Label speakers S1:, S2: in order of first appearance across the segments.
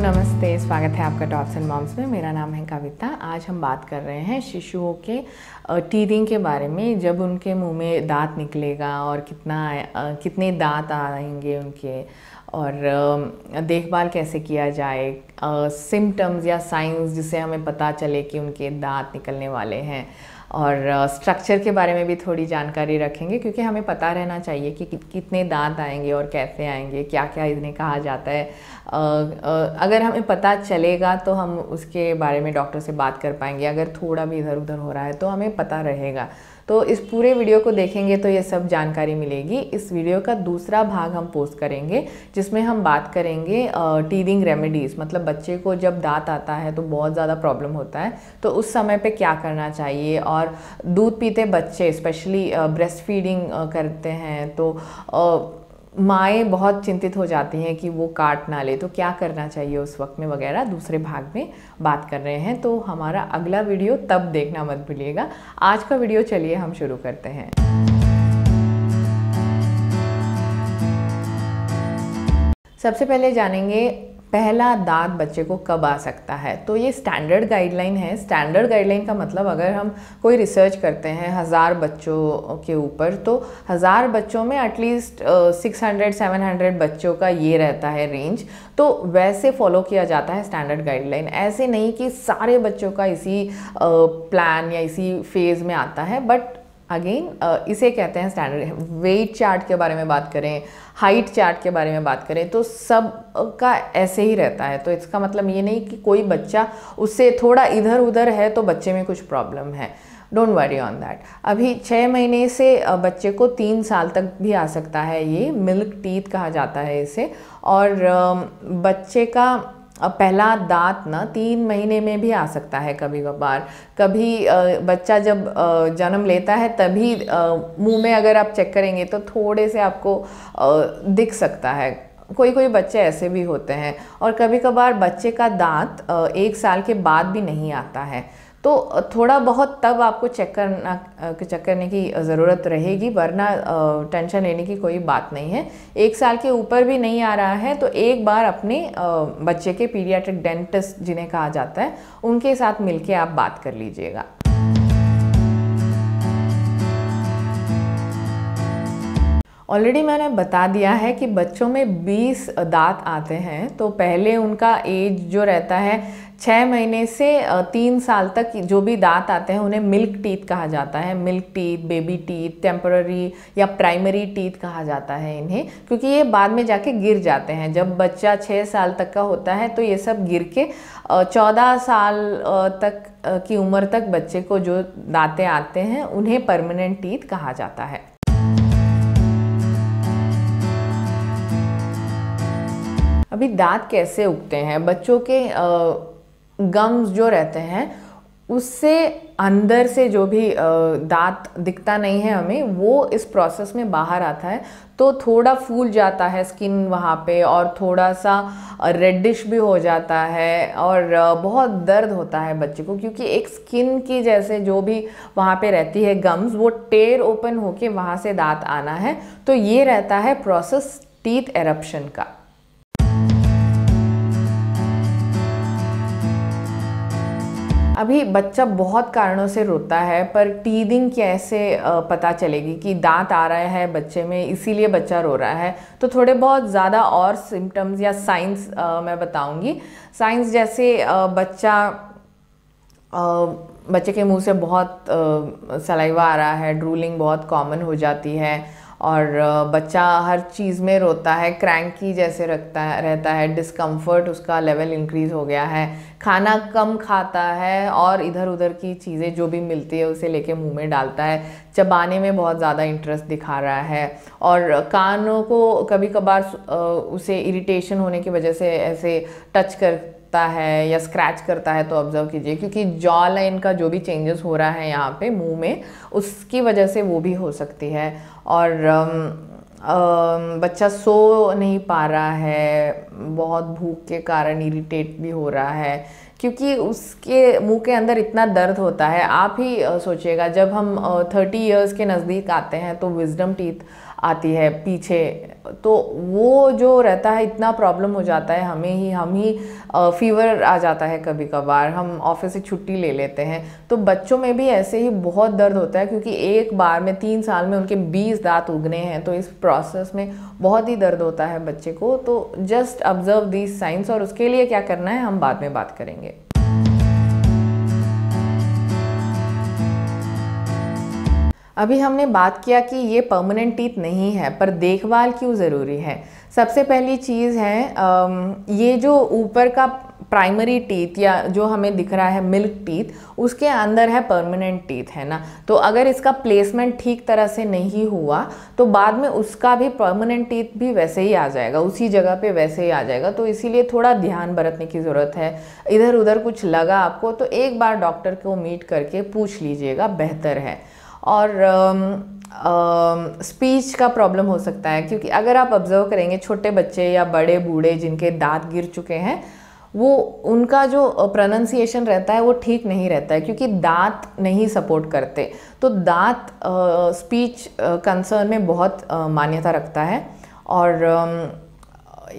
S1: नमस्ते स्वागत है आपका टॉप्स एंड मॉम्स में मेरा नाम है कविता आज हम बात कर रहे हैं शिशुओं के टीदिंग के बारे में जब उनके मुंह में दांत निकलेगा और कितना कितने दांत आएंगे उनके और देखभाल कैसे किया जाए सिम्टम्स या साइंस जिससे हमें पता चले कि उनके दांत निकलने वाले हैं और स्ट्रक्चर के बारे में भी थोड़ी जानकारी रखेंगे क्योंकि हमें पता रहना चाहिए कि कितने दांत आएंगे और कैसे आएंगे क्या क्या इन्हें कहा जाता है अगर हमें पता चलेगा तो हम उसके बारे में डॉक्टर से बात कर पाएंगे अगर थोड़ा भी इधर उधर हो रहा है तो हमें पता रहेगा तो इस पूरे वीडियो को देखेंगे तो ये सब जानकारी मिलेगी इस वीडियो का दूसरा भाग हम पोस्ट करेंगे जिसमें हम बात करेंगे टीदिंग रेमेडीज़ मतलब बच्चे को जब दांत आता है तो बहुत ज़्यादा प्रॉब्लम होता है तो उस समय पे क्या करना चाहिए और दूध पीते बच्चे स्पेशली ब्रेस्ट फीडिंग करते हैं तो माएँ बहुत चिंतित हो जाती हैं कि वो काट ना ले तो क्या करना चाहिए उस वक्त में वगैरह दूसरे भाग में बात कर रहे हैं तो हमारा अगला वीडियो तब देखना मत भूलिएगा आज का वीडियो चलिए हम शुरू करते हैं सबसे पहले जानेंगे पहला दांत बच्चे को कब आ सकता है तो ये स्टैंडर्ड गाइडलाइन है स्टैंडर्ड गाइडलाइन का मतलब अगर हम कोई रिसर्च करते हैं हज़ार बच्चों के ऊपर तो हज़ार बच्चों में at least six hundred seven hundred बच्चों का ये रहता है रेंज तो वैसे फॉलो किया जाता है स्टैंडर्ड गाइडलाइन ऐसे नहीं कि सारे बच्चों का इसी प्लान या इसी फेज़ में आता है बट अगेन uh, इसे कहते हैं स्टैंडर्ड वेट चार्ट के बारे में बात करें हाइट चार्ट के बारे में बात करें तो सब का ऐसे ही रहता है तो इसका मतलब ये नहीं कि कोई बच्चा उससे थोड़ा इधर उधर है तो बच्चे में कुछ प्रॉब्लम है डोंट वरी ऑन दैट अभी छः महीने से बच्चे को तीन साल तक भी आ सकता है ये मिल्क टीथ कहा जाता है इसे और बच्चे का अब पहला दांत ना तीन महीने में भी आ सकता है कभी कभार कभी बच्चा जब जन्म लेता है तभी मुंह में अगर आप चेक करेंगे तो थोड़े से आपको दिख सकता है कोई कोई बच्चे ऐसे भी होते हैं और कभी कभार बच्चे का दांत एक साल के बाद भी नहीं आता है तो थोड़ा बहुत तब आपको चेक करना चेक करने की ज़रूरत रहेगी वरना टेंशन लेने की कोई बात नहीं है एक साल के ऊपर भी नहीं आ रहा है तो एक बार अपने बच्चे के पीडियाट्रिक डेंटिस्ट जिन्हें कहा जाता है उनके साथ मिलके आप बात कर लीजिएगा ऑलरेडी मैंने बता दिया है कि बच्चों में 20 दांत आते हैं तो पहले उनका एज जो रहता है छः महीने से तीन साल तक जो भी दांत आते हैं उन्हें मिल्क टीथ कहा जाता है milk teeth baby teeth temporary या प्राइमरी टीथ कहा जाता है इन्हें क्योंकि ये बाद में जाके गिर जाते हैं जब बच्चा छः साल तक का होता है तो ये सब गिर के चौदह साल तक की उम्र तक बच्चे को जो दांतें आते हैं उन्हें परमानेंट टीथ कहा जाता है अभी दांत कैसे उगते हैं बच्चों के गम्स जो रहते हैं उससे अंदर से जो भी दांत दिखता नहीं है हमें वो इस प्रोसेस में बाहर आता है तो थोड़ा फूल जाता है स्किन वहाँ पे और थोड़ा सा रेडिश भी हो जाता है और बहुत दर्द होता है बच्चे को क्योंकि एक स्किन की जैसे जो भी वहाँ पे रहती है गम्स वो टेर ओपन होके वहाँ से दांत आना है तो ये रहता है प्रोसेस टीथ एरप्शन का अभी बच्चा बहुत कारणों से रोता है पर टीदिंग कैसे पता चलेगी कि दांत आ रहा है बच्चे में इसीलिए बच्चा रो रहा है तो थोड़े बहुत ज़्यादा और सिम्टम्स या साइंस मैं बताऊँगी साइंस जैसे बच्चा बच्चे के मुंह से बहुत सलाइवा आ रहा है ड्रूलिंग बहुत कॉमन हो जाती है और बच्चा हर चीज़ में रोता है क्रैंकी जैसे रखता है रहता है डिस्कम्फर्ट उसका लेवल इंक्रीज़ हो गया है खाना कम खाता है और इधर उधर की चीज़ें जो भी मिलती है उसे लेके मुंह में डालता है चबाने में बहुत ज़्यादा इंटरेस्ट दिखा रहा है और कानों को कभी कभार उसे इरिटेशन होने की वजह से ऐसे टच कर खींचता है या स्क्रैच करता है तो ऑब्जर्व कीजिए क्योंकि जॉ लाइन का जो भी चेंजेस हो रहा है यहाँ पे मुंह में उसकी वजह से वो भी हो सकती है और बच्चा सो नहीं पा रहा है बहुत भूख के कारण इरिटेट भी हो रहा है क्योंकि उसके मुंह के अंदर इतना दर्द होता है आप ही सोचिएगा जब हम थर्टी इयर्स के नज़दीक आते हैं तो विजडम टीथ आती है पीछे तो वो जो रहता है इतना प्रॉब्लम हो जाता है हमें ही हम ही फीवर आ जाता है कभी कभार हम ऑफिस से छुट्टी ले लेते हैं तो बच्चों में भी ऐसे ही बहुत दर्द होता है क्योंकि एक बार में तीन साल में उनके बीस दांत उगने हैं तो इस प्रोसेस में बहुत ही दर्द होता है बच्चे को तो जस्ट ऑब्जर्व दीज साइंस और उसके लिए क्या करना है हम बाद में बात करेंगे अभी हमने बात किया कि ये परमानेंट टीथ नहीं है पर देखभाल क्यों ज़रूरी है सबसे पहली चीज़ है ये जो ऊपर का प्राइमरी टीथ या जो हमें दिख रहा है मिल्क टीथ उसके अंदर है परमानेंट टीथ है ना तो अगर इसका प्लेसमेंट ठीक तरह से नहीं हुआ तो बाद में उसका भी परमानेंट टीथ भी वैसे ही आ जाएगा उसी जगह पे वैसे ही आ जाएगा तो इसीलिए थोड़ा ध्यान बरतने की ज़रूरत है इधर उधर कुछ लगा आपको तो एक बार डॉक्टर को मीट करके पूछ लीजिएगा बेहतर है और स्पीच का प्रॉब्लम हो सकता है क्योंकि अगर आप ऑब्जर्व करेंगे छोटे बच्चे या बड़े बूढ़े जिनके दांत गिर चुके हैं वो उनका जो प्रोनंसिएशन रहता है वो ठीक नहीं रहता है क्योंकि दांत नहीं सपोर्ट करते तो दांत स्पीच कंसर्न में बहुत मान्यता रखता है और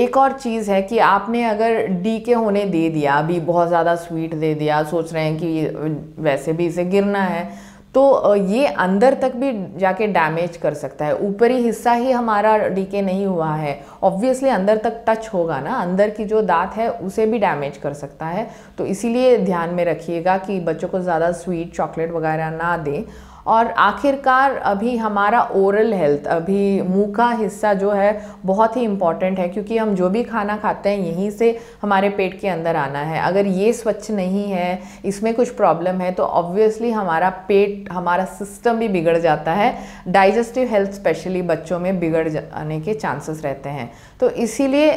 S1: एक और चीज़ है कि आपने अगर डी के होने दे दिया अभी बहुत ज़्यादा स्वीट दे दिया सोच रहे हैं कि वैसे भी इसे गिरना है तो ये अंदर तक भी जाके डैमेज कर सकता है ऊपरी हिस्सा ही हमारा डीके नहीं हुआ है ऑब्वियसली अंदर तक टच होगा ना अंदर की जो दांत है उसे भी डैमेज कर सकता है तो इसीलिए ध्यान में रखिएगा कि बच्चों को ज़्यादा स्वीट चॉकलेट वगैरह ना दें और आखिरकार अभी हमारा ओरल हेल्थ अभी मुंह का हिस्सा जो है बहुत ही इम्पॉर्टेंट है क्योंकि हम जो भी खाना खाते हैं यहीं से हमारे पेट के अंदर आना है अगर ये स्वच्छ नहीं है इसमें कुछ प्रॉब्लम है तो ऑब्वियसली हमारा पेट हमारा सिस्टम भी बिगड़ जाता है डाइजेस्टिव हेल्थ स्पेशली बच्चों में बिगड़ जाने के चांसेस रहते हैं तो इसीलिए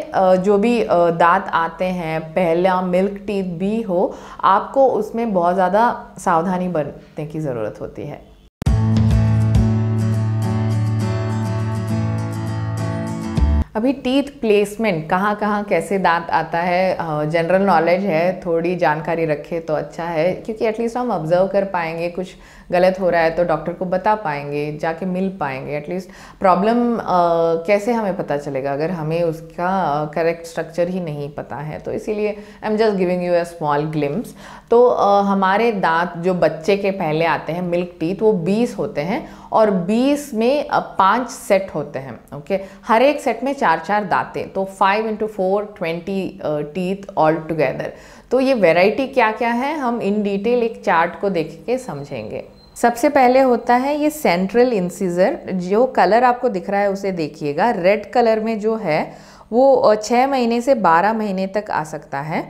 S1: जो भी दांत आते हैं पहला मिल्क टीथ भी हो आपको उसमें बहुत ज़्यादा सावधानी बरतने की ज़रूरत होती है अभी टीथ प्लेसमेंट कहाँ कहाँ कैसे दांत आता है जनरल नॉलेज है थोड़ी जानकारी रखे तो अच्छा है क्योंकि एटलीस्ट हम ऑब्जर्व कर पाएंगे कुछ गलत हो रहा है तो डॉक्टर को बता पाएंगे जाके मिल पाएंगे एटलीस्ट प्रॉब्लम कैसे हमें पता चलेगा अगर हमें उसका करेक्ट स्ट्रक्चर ही नहीं पता है तो इसीलिए I am just giving you a small glimpse तो आ, हमारे दांत जो बच्चे के पहले आते हैं मिल्क टीथ वो 20 होते हैं और 20 में पांच सेट होते हैं ओके हर एक सेट में चार चार दांतें तो five into four twenty teeth all together तो ये वेराइटी क्या क्या है हम इन डिटेल एक चार्ट को देख के समझेंगे सबसे पहले होता है ये सेंट्रल इंसीजर जो कलर आपको दिख रहा है उसे देखिएगा रेड कलर में जो है वो छः महीने से बारह महीने तक आ सकता है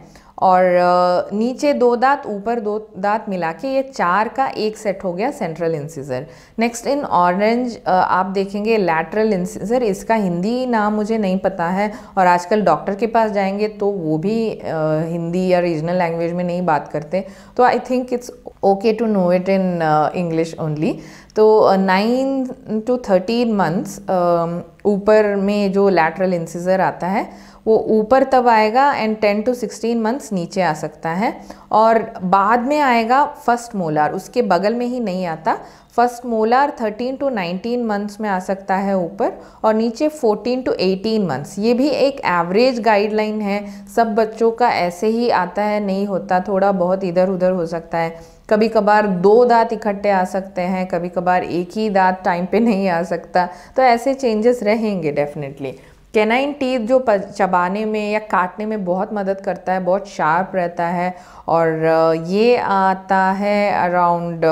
S1: और नीचे दो दांत ऊपर दो दांत मिला के ये चार का एक सेट हो गया central incisor next in orange आप देखेंगे लैटरल इंसिजर इसका हिंदी नाम मुझे नहीं पता है और आजकल डॉक्टर के पास जाएंगे तो वो भी हिंदी या रीजनल लैंग्वेज में नहीं बात करते तो I think it's okay to know it in English only तो नाइन टू थर्टीन मंथ्स ऊपर में जो लैटरल इंसिजर आता है वो ऊपर तब आएगा and ten to sixteen months नीचे आ सकता है और बाद में आएगा फर्स्ट मोलार उसके बगल में ही नहीं आता first molar thirteen to nineteen months में आ सकता है ऊपर और नीचे फोर्टीन टू एटीन मंथ्स ये भी एक एवरेज गाइडलाइन है सब बच्चों का ऐसे ही आता है नहीं होता थोड़ा बहुत इधर उधर हो सकता है कभी कभार दो दांत इकट्ठे आ सकते हैं कभी कभार एक ही दांत टाइम पे नहीं आ सकता तो ऐसे चेंजेस रहेंगे डेफिनेटली केनाइन टीथ जो चबाने में या काटने में बहुत मदद करता है बहुत शार्प रहता है और ये आता है around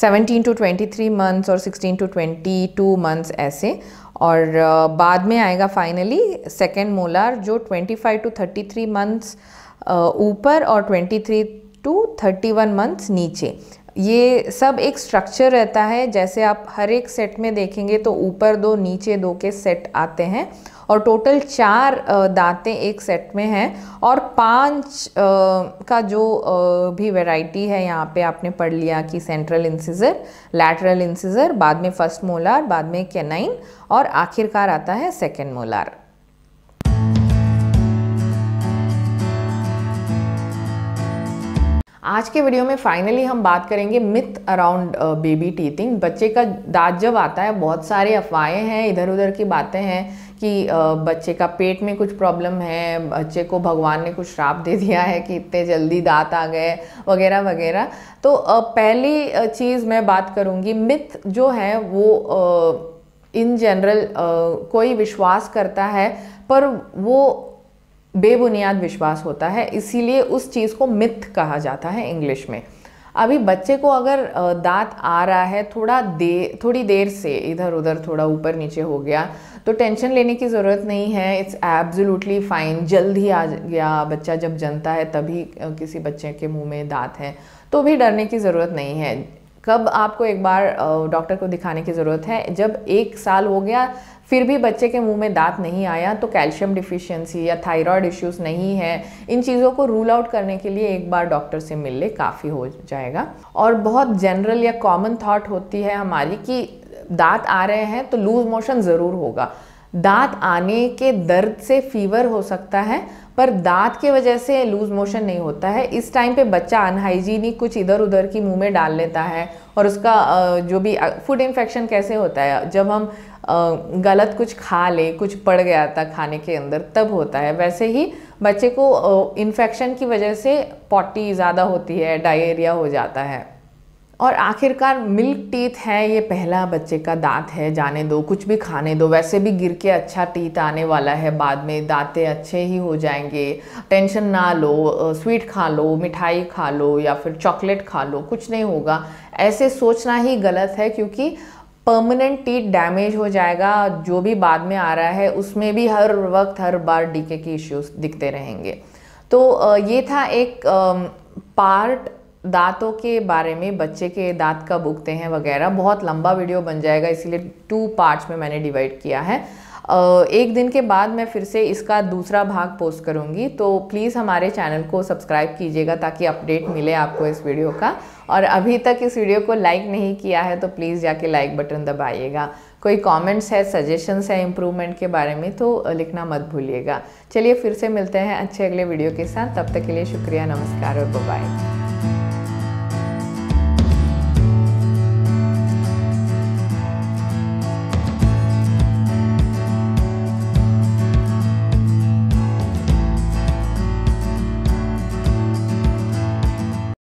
S1: seventeen to twenty three months और sixteen to twenty two months ऐसे और uh, बाद में आएगा फाइनली सेकेंड मोलार जो twenty five to thirty three months ऊपर और twenty three to thirty one months नीचे ये सब एक स्ट्रक्चर रहता है जैसे आप हर एक सेट में देखेंगे तो ऊपर दो नीचे दो के सेट आते हैं और टोटल चार दांतें एक सेट में हैं और पांच का जो भी वैरायटी है यहाँ पे आपने पढ़ लिया कि सेंट्रल इंसिजर लैटरल इंसिजर बाद में फर्स्ट मोलार बाद में केनाइन और आखिरकार आता है सेकेंड मोलार आज के वीडियो में फाइनली हम बात करेंगे मिथ अराउंड बेबी टीथिंग बच्चे का दांत जब आता है बहुत सारे अफवाहें हैं इधर उधर की बातें हैं कि uh, बच्चे का पेट में कुछ प्रॉब्लम है बच्चे को भगवान ने कुछ श्राप दे दिया है कि इतने जल्दी दांत आ गए वगैरह वगैरह तो uh, पहली uh, चीज़ मैं बात करूँगी मिथ जो है वो इन जनरल कोई विश्वास करता है पर वो बेबुनियाद विश्वास होता है इसीलिए उस चीज़ को मिथ कहा जाता है इंग्लिश में अभी बच्चे को अगर दांत आ रहा है थोड़ा दे थोड़ी देर से इधर उधर थोड़ा ऊपर नीचे हो गया तो टेंशन लेने की ज़रूरत नहीं है इट्स एब्जोल्युटली फ़ाइन जल्द ही आ गया बच्चा जब जनता है तभी किसी बच्चे के मुंह में दांत हैं तो भी डरने की ज़रूरत नहीं है कब आपको एक बार डॉक्टर को दिखाने की ज़रूरत है जब एक साल हो गया फिर भी बच्चे के मुंह में दांत नहीं आया तो कैल्शियम डिफिशियंसी या थायराइड इश्यूज नहीं है इन चीज़ों को रूल आउट करने के लिए एक बार डॉक्टर से मिल ले काफ़ी हो जाएगा और बहुत जनरल या कॉमन थाट होती है हमारी कि दांत आ रहे हैं तो लूज मोशन ज़रूर होगा दांत आने के दर्द से फीवर हो सकता है पर दांत के वजह से लूज मोशन नहीं होता है इस टाइम पे बच्चा अनहाइजीनिक कुछ इधर उधर की मुंह में डाल लेता है और उसका जो भी फूड इन्फेक्शन कैसे होता है जब हम गलत कुछ खा ले कुछ पड़ गया था खाने के अंदर तब होता है वैसे ही बच्चे को इन्फेक्शन की वजह से पॉटी ज़्यादा होती है डायरिया हो जाता है और आखिरकार मिल्क टीथ है ये पहला बच्चे का दांत है जाने दो कुछ भी खाने दो वैसे भी गिर के अच्छा टीथ आने वाला है बाद में दाँतें अच्छे ही हो जाएंगे टेंशन ना लो स्वीट खा लो मिठाई खा लो या फिर चॉकलेट खा लो कुछ नहीं होगा ऐसे सोचना ही गलत है क्योंकि परमानेंट टीथ डैमेज हो जाएगा जो भी बाद में आ रहा है उसमें भी हर वक्त हर बार डीके के इश्यूज दिखते रहेंगे तो ये था एक पार्ट दांतों के बारे में बच्चे के दांत कब उगते हैं वगैरह बहुत लंबा वीडियो बन जाएगा इसीलिए टू पार्ट्स में मैंने डिवाइड किया है एक दिन के बाद मैं फिर से इसका दूसरा भाग पोस्ट करूँगी तो प्लीज़ हमारे चैनल को सब्सक्राइब कीजिएगा ताकि अपडेट मिले आपको इस वीडियो का और अभी तक इस वीडियो को लाइक नहीं किया है तो प्लीज़ जाके लाइक बटन दबाइएगा कोई कमेंट्स है सजेशंस है इम्प्रूवमेंट के बारे में तो लिखना मत भूलिएगा चलिए फिर से मिलते हैं अच्छे अगले वीडियो के साथ तब तक के लिए शुक्रिया नमस्कार और बाय